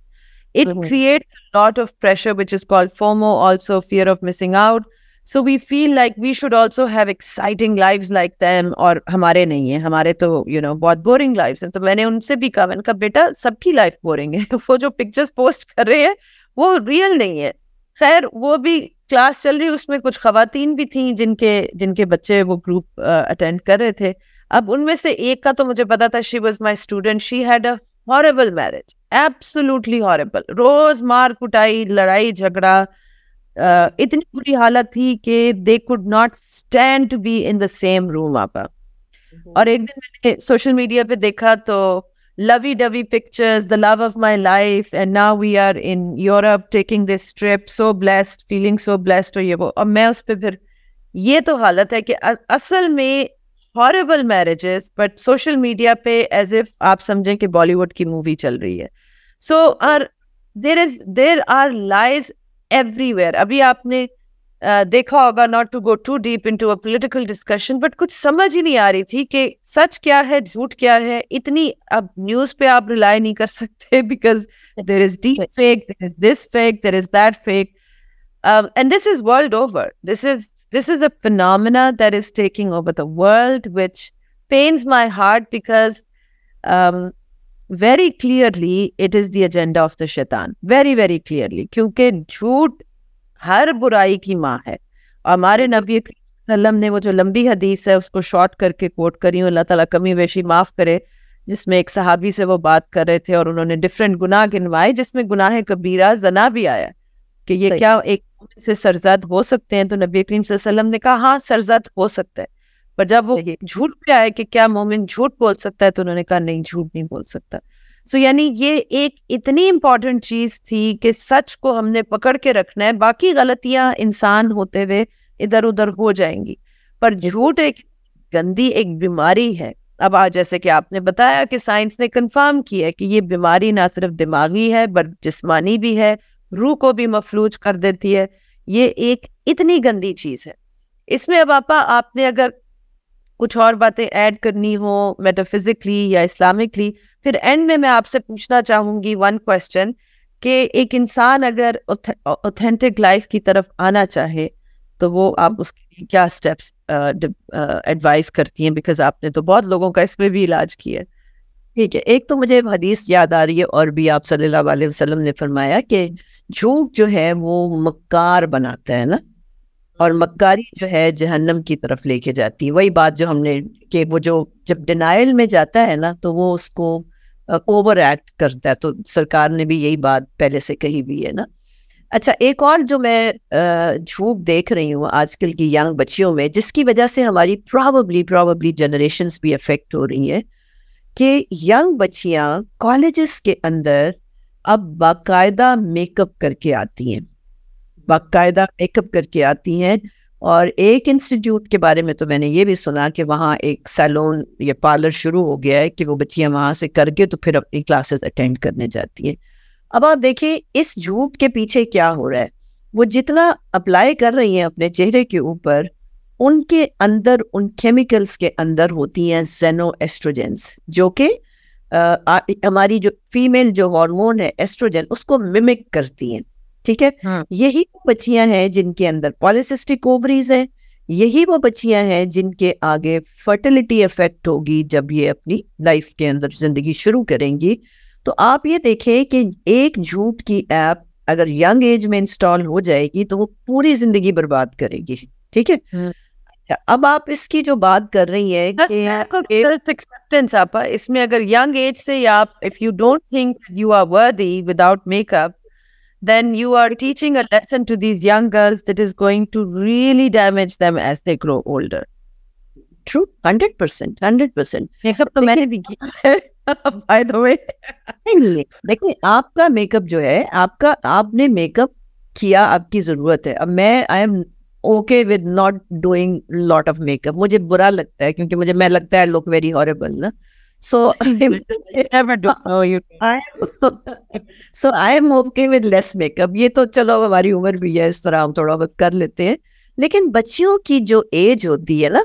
it mm-hmm. creates a lot of pressure, which is called FOMO, also fear of missing out. So we feel like we should also have exciting life like them और हमारे नहीं है हमारे तो you you know know, बहुत boring life है तो मैंने उनसे भी कहा मैंने कहा बेटा सबकी लाइफ बोरिंग है वो जो पिक्चर्स पोस्ट कर रहे हैं वो रियल नहीं है खैर वो भी क्लास चल रही उसमें कुछ खातन भी थी जिनके जिनके बच्चे वो ग्रुप अटेंड uh, कर रहे थे अब उनमें से एक का तो मुझे पता था she was my student she had a horrible marriage absolutely horrible रोज मार कुटाई लड़ाई झगड़ा इतनी बुरी हालत थी कि they could not stand to be in the same room आप और एक दिन मैंने सोशल मीडिया पे देखा तो lovey dovey pictures the love of my life and now we are in Europe taking this trip so blessed feeling so blessed और ये वो और मैं उस पर फिर ये तो हालत है कि असल में horrible marriages but social media पे एज इफ आप समझें कि बॉलीवुड की मूवी चल रही है so are there is there are lies everywhere अभी आपने Uh, देखा होगा not to go too deep into a political discussion but कुछ समझ ही नहीं आ रही थी कि सच क्या है झूठ क्या है इतनी अब न्यूज पे आप रिलाई नहीं कर सकते because there is deep fake there is this fake there is that fake and this is world over this is this is a phenomena that is taking over the world which pains my heart because very clearly it is the agenda of the शैतान very very clearly क्योंकि झूठ हर बुराई की माँ है और हमारे नबी सल्लम ने वो जो लंबी हदीस है उसको शॉर्ट करके कोट करी अल्लाह ताला कमी वेशी माफ़ करे जिसमें एक सहाबी से वो बात कर रहे थे और उन्होंने डिफरेंट गुनाह गिनवाए जिसमें गुनाह कबीरा जना भी आया कि ये क्या एक से सरजद हो सकते हैं तो नबी करीम ने कहा हाँ सरजद हो सकता है पर जब वो झूठ पे आए कि क्या मोमिन झूठ बोल सकता है तो उन्होंने कहा नहीं झूठ नहीं बोल सकता सो so, यानी ये एक इतनी इम्पॉर्टेंट चीज थी कि सच को हमने पकड़ के रखना है बाकी गलतियां इंसान होते हुए इधर उधर हो जाएंगी पर झूठ एक गंदी एक बीमारी है अब आज जैसे कि आपने बताया कि साइंस ने कंफर्म किया है कि ये बीमारी ना सिर्फ दिमागी है बट जिस्मानी भी है रूह को भी मफलूज कर देती है ये एक इतनी गंदी चीज है इसमें अब आपा आपने अगर कुछ और बातें ऐड करनी हो मेटाफिजिकली या इस्लामिकली फिर एंड में मैं आपसे पूछना चाहूंगी वन क्वेश्चन कि एक इंसान अगर ऑथेंटिक लाइफ की तरफ आना चाहे तो वो आप हम्म। उसके लिए क्या स्टेप्स एडवाइस करती हैं बिकॉज आपने तो बहुत लोगों का इसमें भी इलाज किया है ठीक है एक तो मुझे हदीस याद आ रही है और भी आप सल्लल्लाहु अलैहि वसल्लम ने फरमाया कि झूठ जो है वो मक्कार बनाता है ना और मक्कारी जो है जहन्नम की तरफ लेके जाती है वही बात जो हमने कि वो जो जब डिनाइल में जाता है ना तो वो उसको ओवर एक्ट करता है तो सरकार ने भी यही बात पहले से कही भी है ना अच्छा एक और जो मैं झूठ देख रही हूँ आजकल की यंग बच्चियों में जिसकी वजह से हमारी प्रॉबली प्रॉबली जनरेशन भी अफेक्ट हो रही हैं कि यंग बच्चियाँ कॉलेज के अंदर अब बाकायदा मेकअप करके आती हैं बाकायदा मेकअप करके आती हैं और एक इंस्टीट्यूट के बारे में तो मैंने ये भी सुना कि वहाँ एक सैलून या पार्लर शुरू हो गया है कि वो बच्चियाँ वहाँ से करके तो फिर अपनी क्लासेस अटेंड करने जाती हैं अब आप देखिए इस झूठ के पीछे क्या हो रहा है वो जितना अप्लाई कर रही हैं अपने चेहरे के ऊपर उनके अंदर उन केमिकल्स के अंदर होती हैं जेनो एस्ट्रोजेंस जो कि हमारी जो फीमेल जो हार्मोन है एस्ट्रोजन उसको मिमिक करती हैं ठीक है हाँ। यही वो बच्चियां हैं जिनके अंदर पॉलिसिस्टिक ओवरीज है यही वो बच्चियां हैं जिनके आगे फर्टिलिटी इफेक्ट होगी जब ये अपनी लाइफ के अंदर जिंदगी शुरू करेंगी तो आप ये देखें कि एक झूठ की ऐप अगर यंग एज में इंस्टॉल हो जाएगी तो वो पूरी जिंदगी बर्बाद करेगी ठीक है हाँ। अच्छा, अब आप इसकी जो बात कर रही है एक्सेप्टेंस आप इसमें अगर यंग एज से आप if you don't think you are worthy without makeup then you are teaching a lesson to these young girls that is going to really damage them as they grow older. True, hundred percent, hundred percent. Makeup तो मैंने भी किया by the way देखिए आपका makeup जो है आपका आपने मेकअप किया आपकी जरूरत है अब मैं I am okay with not doing lot of makeup मुझे बुरा लगता है क्योंकि मुझे मैं लगता है लुक वेरी हॉरेबल ना So you eh, never do. Oh, you. I so I am okay with less makeup. ये तो चलो हमारी उम्र भी है इस तरह हम थोड़ा बहुत कर लेते हैं लेकिन बच्चियों की जो एज होती है ना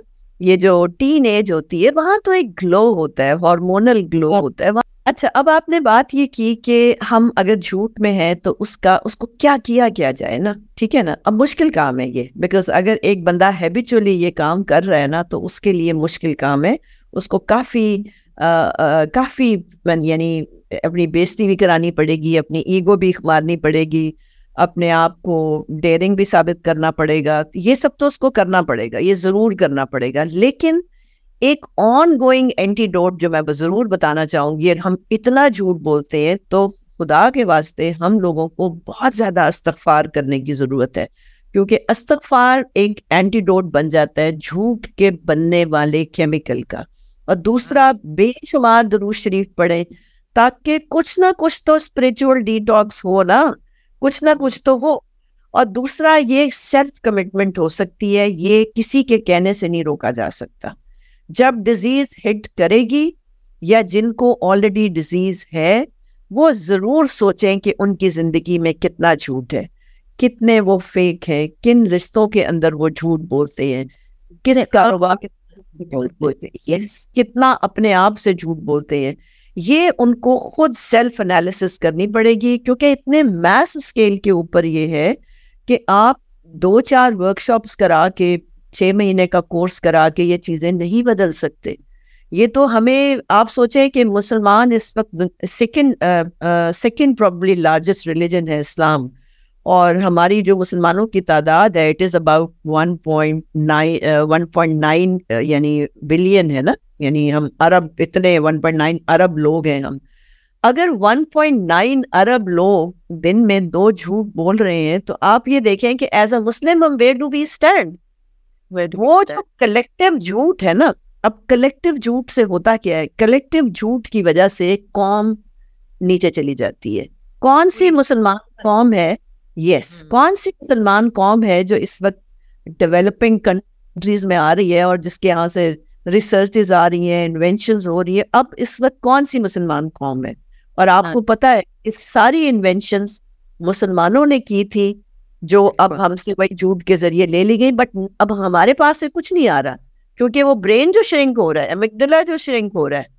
ये जो टीन एज होती है वहां तो एक ग्लो होता है हॉर्मोनल हाँ। ग्लो होता है अच्छा अब आपने बात ये की कि हम अगर झूठ में हैं तो उसका उसको क्या किया क्या जाए ना ठीक है ना अब मुश्किल काम है ये बिकॉज अगर एक बंदा हैबिचुअली ये काम कर रहा है ना तो उसके लिए मुश्किल काम है उसको काफ़ी काफ़ी यानी अपनी बेस्ती भी करानी पड़ेगी अपनी ईगो भी मारनी पड़ेगी अपने आप को डेयरिंग भी साबित करना पड़ेगा ये सब तो उसको करना पड़ेगा ये ज़रूर करना पड़ेगा लेकिन एक ऑन गोइंग एंटीडोट जो मैं ज़रूर बताना चाहूँगी हम इतना झूठ बोलते हैं तो खुदा के वास्ते हम लोगों को बहुत ज़्यादा अस्तफार करने की ज़रूरत है क्योंकि अस्तफार एक एंटीडोट बन जाता है झूठ के बनने वाले केमिकल का और दूसरा हाँ। बेशुमार दरूज शरीफ पढ़े ताकि कुछ ना कुछ तो स्पिरिचुअल डिटॉक्स हो ना कुछ ना कुछ तो हो और दूसरा ये सेल्फ कमिटमेंट हो सकती है ये किसी के कहने से नहीं रोका जा सकता जब डिजीज हिट करेगी या जिनको ऑलरेडी डिजीज है वो जरूर सोचें कि उनकी जिंदगी में कितना झूठ है कितने वो फेक है किन रिश्तों के अंदर वो झूठ बोलते हैं किस कारोबार बोलते हैं yes. कितना अपने आप से झूठ बोलते हैं ये उनको खुद सेल्फ एनालिसिस करनी पड़ेगी क्योंकि इतने मैस स्केल के ऊपर ये है कि आप दो चार वर्कशॉप्स करा के छः महीने का कोर्स करा के ये चीज़ें नहीं बदल सकते ये तो हमें आप सोचें कि मुसलमान इस वक्त second second probably largest religion है इस्लाम और हमारी जो मुसलमानों की तादाद है it is about one point nine one point nine यानी बिलियन है ना यानी हम अरब इतने वन पॉइंट नाइन अरब लोग हैं हम अगर 1.9 अरब लोग दिन में दो झूठ बोल रहे हैं तो आप ये देखें कि एज अ मुस्लिम हम वेयर डू बी स्टैंड वो जो कलेक्टिव झूठ है ना अब कलेक्टिव झूठ से होता क्या है कलेक्टिव झूठ की वजह से कौम नीचे चली जाती है कौन सी मुसलमान कौम है यस hmm. कौन सी मुसलमान कौम है जो इस वक्त डेवलपिंग कंट्रीज में आ रही है और जिसके यहाँ से रिसर्चेज आ रही हैं इन्वेंशन हो रही है अब इस वक्त कौन सी मुसलमान कौम है और हाँ आपको पता है इस सारी इन्वेंशन मुसलमानों ने की थी जो अब हमसे वही झूठ के जरिए ले ली गई बट अब हमारे पास से कुछ नहीं आ रहा क्योंकि वो ब्रेन जो श्रिंक हो रहा है जो श्रिंक हो रहा है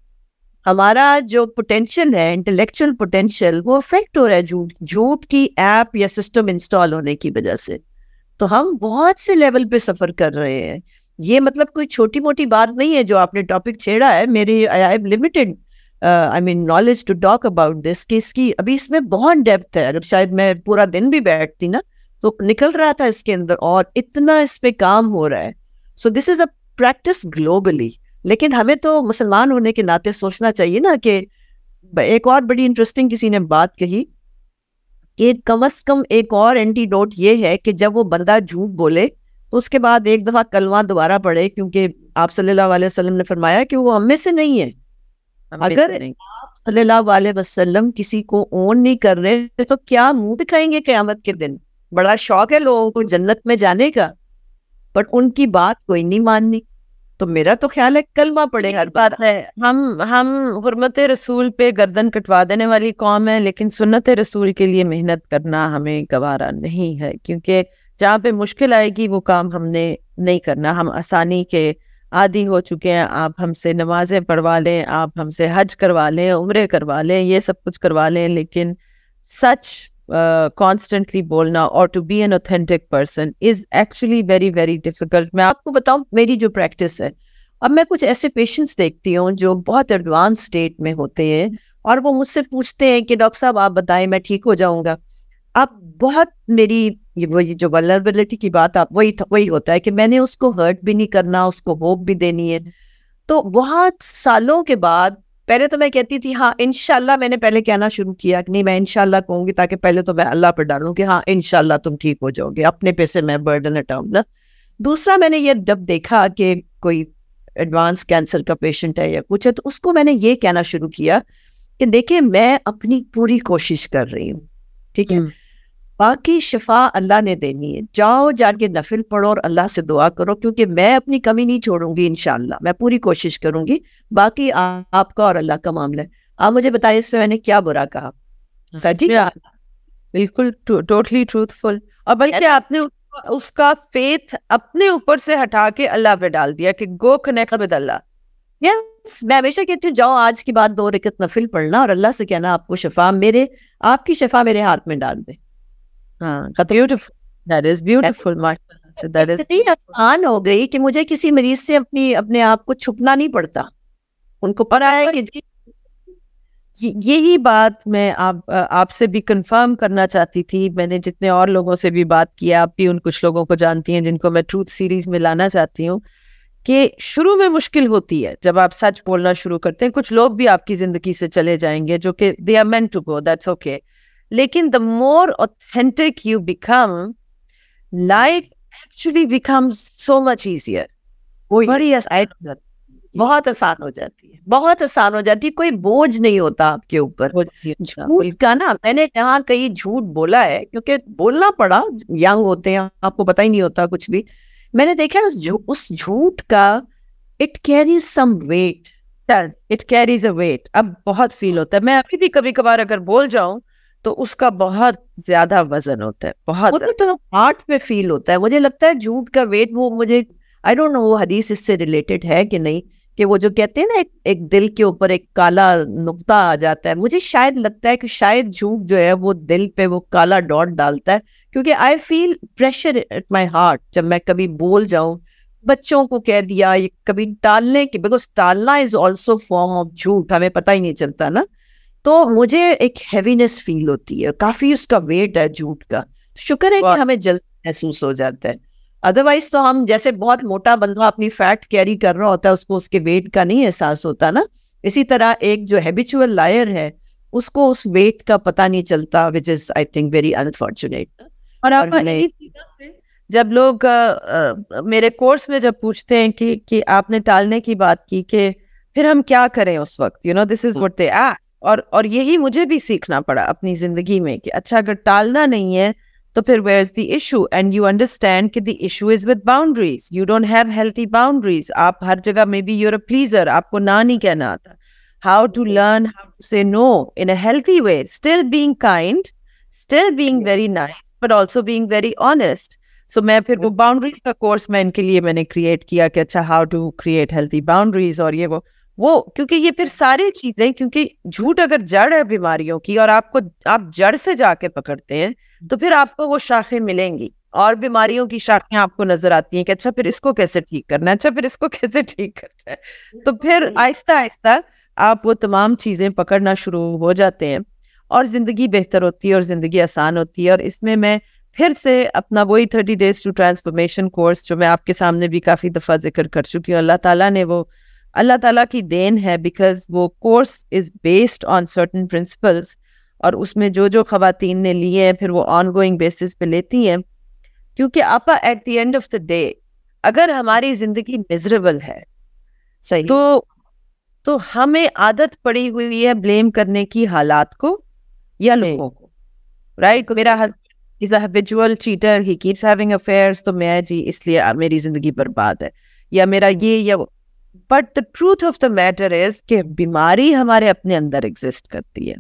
हमारा जो पोटेंशियल है इंटेलेक्चुअल पोटेंशियल वो अफेक्ट हो रहा है झूठ झूठ की ऐप या सिस्टम इंस्टॉल होने की वजह से तो हम बहुत से लेवल पे सफ़र कर रहे हैं ये मतलब कोई छोटी मोटी बात नहीं है जो आपने टॉपिक छेड़ा है मेरी I am limited I mean knowledge to talk about this कि इसकी अभी इसमें बहुत डेप्थ है अगर शायद मैं पूरा दिन भी बैठती ना तो निकल रहा था इसके अंदर और इतना इस पर काम हो रहा है so this is a practice globally लेकिन हमें तो मुसलमान होने के नाते सोचना चाहिए ना कि एक और बड़ी इंटरेस्टिंग किसी ने बात कही कि कम अज कम एक और एंटीडोट ये है कि जब वो बंदा झूठ बोले तो उसके बाद एक दफ़ा कलवा दोबारा पढ़े क्योंकि आप सल्लल्लाहु अलैहि वसल्लम ने फरमाया कि वो हम में से नहीं है अगर आप सल्लल्लाहु अलैहि वसल्लम किसी को ओन नहीं कर रहे तो क्या मुंह दिखाएंगे क्यामत के दिन बड़ा शौक है लोगों को जन्नत में जाने का बट उनकी बात कोई नहीं माननी तो मेरा तो ख्याल है कलमा पड़े हर बात है हम हम हरमत रसूल पे गर्दन कटवा देने वाली कौम है लेकिन सुन्नत रसूल के लिए मेहनत करना हमें गवारा नहीं है क्योंकि जहाँ पे मुश्किल आएगी वो काम हमने नहीं करना हम आसानी के आदि हो चुके हैं आप हमसे नमाजें पढ़वा लें आप हमसे हज करवा लें उम्र करवा लें ये सब कुछ करवा लें लेकिन सच uh, बोलना और to be an authentic person is actually very very difficult मैं आपको बताऊँ मेरी जो प्रैक्टिस है अब मैं कुछ ऐसे पेशेंट्स देखती हूँ जो बहुत एडवांस स्टेट में होते हैं और वो मुझसे पूछते हैं कि डॉक्टर साहब आप बताएं मैं ठीक हो जाऊंगा अब बहुत मेरी वो जो वलरबिलिटी की बात आप वही वही होता है कि मैंने उसको हर्ट भी नहीं करना उसको होप भी देनी है तो बहुत सालों के बाद पहले तो मैं कहती थी हाँ इनशाला मैंने पहले कहना शुरू किया कि नहीं मैं इनशाला कहूंगी ताकि पहले तो मैं अल्लाह पर डालू कि हाँ इनशाला तुम ठीक हो जाओगे अपने पे से मैं बर्डन हटाऊंगा दूसरा मैंने ये जब देखा कि कोई एडवांस कैंसर का पेशेंट है या कुछ है तो उसको मैंने ये कहना शुरू किया कि देखिए मैं अपनी पूरी कोशिश कर रही हूँ ठीक है हम्म। बाकी शफा अल्लाह ने देनी है जाओ जाके नफिल पढ़ो और अल्लाह से दुआ करो क्योंकि मैं अपनी कमी नहीं छोड़ूंगी इनशाला मैं पूरी कोशिश करूंगी बाकी आ, आपका और अल्लाह का मामला है आप मुझे बताइए इसमें मैंने क्या बुरा कहा हाँ, सजी बिल्कुल टोटली ट्रूथफुल और बल्कि आपने उसका फेथ अपने ऊपर से हटा के अल्लाह पे डाल दिया कि गो कनेक्ट अल्लाह यस मैं हमेशा कहती हूँ जाओ आज की बात दो रिकत नफिल पढ़ना और अल्लाह से कहना आपको शफा मेरे आपकी शफा मेरे हाथ में डाल दे हाँ। इतनी आसान हो गई कि मुझे किसी मरीज से अपनी अपने आप को छुपना नहीं पड़ता उनको पता है कि यही बात मैं आप आपसे भी कंफर्म करना चाहती थी मैंने जितने और लोगों से भी बात किया आप भी उन कुछ लोगों को जानती हैं जिनको मैं ट्रूथ सीरीज में लाना चाहती हूँ कि शुरू में मुश्किल होती है जब आप सच बोलना शुरू करते हैं कुछ लोग भी आपकी जिंदगी से चले जाएंगे जो कि they are meant to go that's okay okay. लेकिन the more authentic you become life actually become so much easier बड़ी आसान बहुत आसान हो जाती है बहुत आसान हो जाती है कोई बोझ नहीं होता आपके ऊपर झूठ का ना मैंने यहाँ कहीं झूठ बोला है क्योंकि बोलना पड़ा यंग होते हैं आपको पता ही नहीं होता कुछ भी मैंने देखा उस झूठ का it carries some weight it carries a weight अब बहुत फील होता है मैं अभी भी कभी कभार अगर बोल जाऊं तो उसका बहुत ज्यादा वजन होता है बहुत मुझे तो हार्ट पे फील होता है मुझे लगता है झूठ का वेट वो मुझे आई डोंट नो वो हदीस इससे रिलेटेड है कि नहीं कि वो जो कहते हैं ना एक, एक दिल के ऊपर एक काला नुकता आ जाता है मुझे शायद लगता है कि शायद झूठ जो है वो दिल पे वो काला डॉट डालता है क्योंकि I feel pressure at my heart जब मैं कभी बोल जाऊं बच्चों को कह दिया कभी टालने के बिकॉज टालना इज ऑल्सो फॉर्म ऑफ झूठ हमें पता ही नहीं चलता ना तो मुझे एक हैवीनेस फील होती है काफी उसका वेट है जूट का तो शुक्र है कि हमें जल्द महसूस हो जाता है अदरवाइज तो हम जैसे बहुत मोटा बंदा अपनी फैट कैरी कर रहा होता है उसको उसके वेट का नहीं एहसास होता ना इसी तरह एक जो हैबिचुअल लायर है उसको उस वेट का पता नहीं चलता which is I think very unfortunate और आप जब लोग आ, आ, मेरे कोर्स में जब पूछते हैं कि कि आपने टालने की बात की कि फिर हम क्या करें उस वक्त you know this is what they ask और और यही मुझे भी सीखना पड़ा अपनी जिंदगी में कि अच्छा अगर टालना नहीं है तो फिर where is the issue and you understand कि the issue is with boundaries you don't have healthy boundaries आप हर जगह maybe you're a pleaser आपको ना नहीं कहना आता how to learn how to say no in a healthy way still being kind still being very nice but also being very honest so मैं फिर वो बाउंड्रीज का कोर्स मैं इनके लिए मैंने क्रिएट किया कि अच्छा how to create healthy boundaries और ये वो वो क्योंकि ये फिर सारी चीजें क्योंकि झूठ अगर जड़ है बीमारियों की और आपको आप जड़ से जाके पकड़ते हैं तो फिर आपको वो शाखें मिलेंगी और बीमारियों की शाखें आपको नजर आती हैं कि अच्छा फिर इसको कैसे ठीक करना है अच्छा फिर इसको कैसे ठीक करना है तो फिर आहिस्ता आहिस्ता आप वो तमाम चीजें पकड़ना शुरू हो जाते हैं और जिंदगी बेहतर होती है और जिंदगी आसान होती है और इसमें मैं फिर से अपना वही thirty days to transformation course जो मैं आपके सामने भी काफी दफा जिक्र कर चुकी हूँ अल्लाह ताला ने वो अल्लाह ताला की देन है बिकॉज वो course is based on certain principles और उसमें जो जो खातन ने लिए हैं फिर वो ऑन गोइंग बेसिस पे लेती हैं क्योंकि आपा at the end of the day अगर हमारी जिंदगी मिजरेबल है सही तो तो हमें आदत पड़ी हुई है ब्लेम करने की हालात को या लोगों को राइट right? मेरा is a habitual cheater he keeps having affairs तो मैं जी इसलिए मेरी जिंदगी बर्बाद है या मेरा ये या वो but the truth of the matter is कि बीमारी हमारे अपने अंदर एग्जिस्ट करती है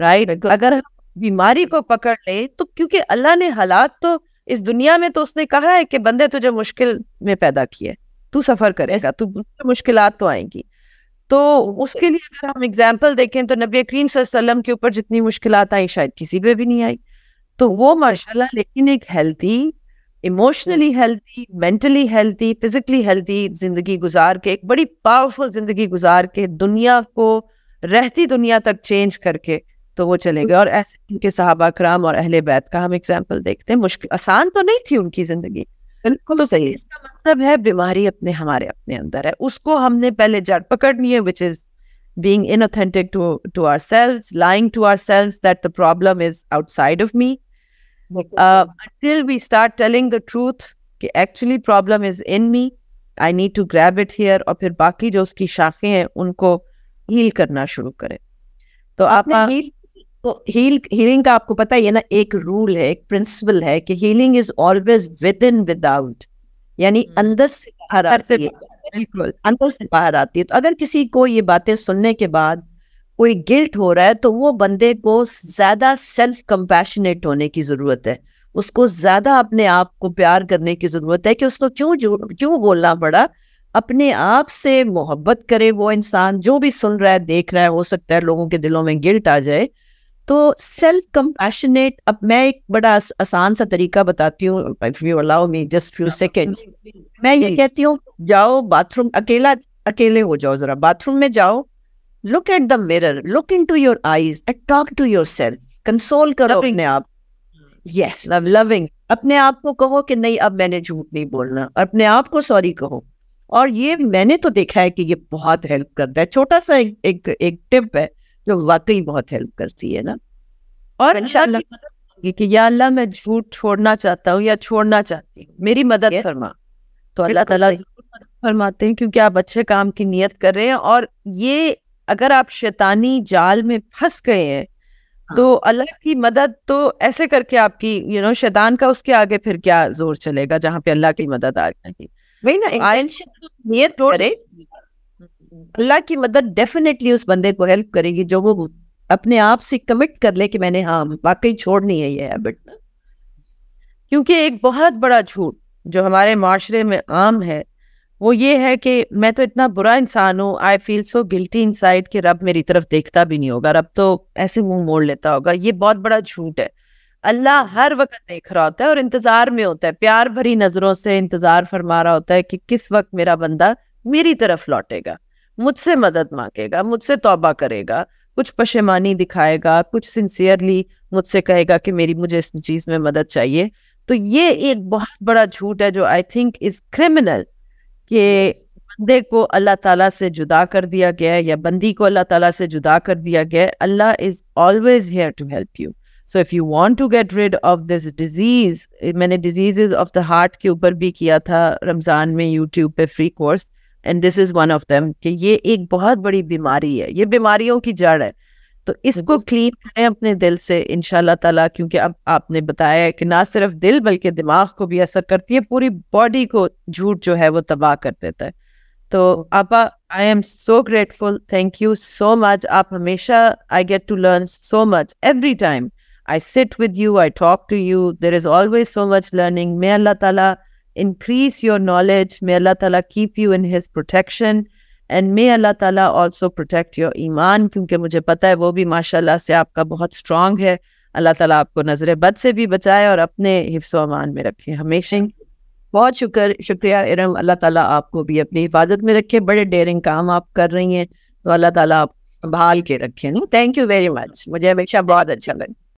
राइट right? अगर हम बीमारी को पकड़ लें तो क्योंकि अल्लाह ने हालात तो इस दुनिया में तो उसने कहा है कि बंदे तुझे मुश्किल में पैदा किए तू सफर करेगा तू मुश्किल तो आएंगी तो उसके लिए अगर हम एग्जाम्पल देखें तो नबी करीम सल्लम के ऊपर जितनी मुश्किल आई शायद किसी पे भी नहीं आई तो वो माशाल्लाह लेकिन एक healthy emotionally healthy mentally healthy physically healthy जिंदगी गुजार के एक बड़ी पावरफुल जिंदगी गुजार के दुनिया को रहती दुनिया तक चेंज करके तो वो चले गए और ऐसे उनके सहाबा कराम और अहले बैत का हम एग्जाम्पल देखते हैं मुश्किल आसान तो नहीं थी उनकी जिंदगी बिल्कुल तो सही इसका मतलब है बीमारी अपने हमारे अपने अंदर है उसको हमने पहले जड़ पकड़नी है which is to to ourselves lying to ourselves that the problem is outside of me Uh, until we start telling the truth कि actually problem is in me I need to grab it here और फिर बाकी जो उसकी शाखें हैं उनको heal करना शुरू करें तो आप हील हीलिंग का आपको पता है ना एक रूल है एक प्रिंसिपल है कि healing is always within without यानी अंदर से बाहर आती है बिल्कुल अंदर से बाहर आती है तो अगर किसी को ये बातें सुनने के बाद कोई गिल्ट हो रहा है तो वो बंदे को ज्यादा सेल्फ कंपैशनेट होने की जरूरत है उसको ज्यादा अपने आप को प्यार करने की जरूरत है कि उसको क्यों क्यों बोलना पड़ा अपने आप से मोहब्बत करे वो इंसान जो भी सुन रहा है देख रहा है हो सकता है लोगों के दिलों में गिल्ट आ जाए तो सेल्फ कंपैशनेट अब मैं एक बड़ा आस, आसान सा तरीका बताती हूँ allow me just few seconds मैं ये कहती हूँ जाओ बाथरूम अकेला अकेले हो जाओ जरा बाथरूम में जाओ look at the mirror look into your eyes at talk to yourself console करो अपने आप यस लविंग अपने आप को कहो कि नहीं अब मैंने झूठ नहीं बोलना अपने आप को सॉरी कहो और ये मैंने तो देखा है कि ये बहुत हेल्प करता है छोटा सा एक एक, एक टिप है जो वाकई बहुत हेल्प करती है ना और कि, कि या अल्लाह मैं झूठ छोड़ना चाहता हूँ या छोड़ना चाहती हूँ मेरी मदद फरमा तो अल्लाह ताला फरमाते हैं क्योंकि आप अच्छे काम की नियत कर रहे हैं और ये अगर आप शैतानी जाल में फंस गए हैं तो हाँ। अल्लाह की मदद तो ऐसे करके आपकी यू नो शैतान का उसके आगे फिर क्या जोर चलेगा जहाँ पे अल्लाह की मदद आ जाएगी तो अल्लाह की मदद डेफिनेटली उस बंदे को हेल्प करेगी जो वो अपने आप से कमिट कर ले कि मैंने हाँ वाकई छोड़नी है ये हैबिट क्योंकि एक बहुत बड़ा झूठ जो हमारे माशरे में आम है वो ये है कि मैं तो इतना बुरा इंसान हूँ I feel so guilty inside कि रब मेरी तरफ देखता भी नहीं होगा रब तो ऐसे मुंह मोड़ लेता होगा ये बहुत बड़ा झूठ है अल्लाह हर वक्त देख रहा होता है और इंतजार में होता है प्यार भरी नजरों से इंतजार फरमा रहा होता है कि किस वक्त मेरा बंदा मेरी तरफ लौटेगा मुझसे मदद मांगेगा मुझसे तोबा करेगा कुछ पशेमानी दिखाएगा कुछ सिंसियरली मुझसे कहेगा कि मेरी मुझे इस चीज में मदद चाहिए तो ये एक बहुत बड़ा झूठ है जो आई थिंक इज क्रिमिनल कि बंदे को अल्लाह ताला से जुदा कर दिया गया है या बंदी को अल्लाह ताला से जुदा कर दिया गया है अल्लाह is always here to help you so if you want to get rid of this disease मैंने डिजीजेस ऑफ द हार्ट के ऊपर भी किया था रमजान में यूट्यूब पे free course and this is one of them कि ये एक बहुत बड़ी बीमारी है ये बीमारियों की जड़ है तो इसको क्लीन करें अपने दिल से इनशाला तला क्योंकि अब आपने बताया है कि ना सिर्फ दिल बल्कि दिमाग को भी असर करती है पूरी बॉडी को झूठ जो है वो तबाह कर देता है तो आपा I am so grateful thank you so much आप हमेशा I get to learn so much every time I sit with you I talk to you there is always so much learning may अल्लाह ताला increase your knowledge may अल्लाह Ta'ala keep you in his protection and may अल्लाह ताला also protect your ईमान क्योंकि मुझे पता है वो भी माशाल्लाह से आपका बहुत स्ट्रांग है अल्लाह ताला आपको नज़र बद से भी बचाए और अपने हिफ्सो अमान में रखे हमेशा बहुत शुक्र शुक्रिया इरम अल्लाह ताला आपको भी अपनी हिफाजत में रखे बड़े डेरिंग काम आप कर रही हैं तो अल्लाह ताला आप संभाल के रखें ना थैंक यू वेरी मच मुझे हमेशा बहुत अच्छा लगे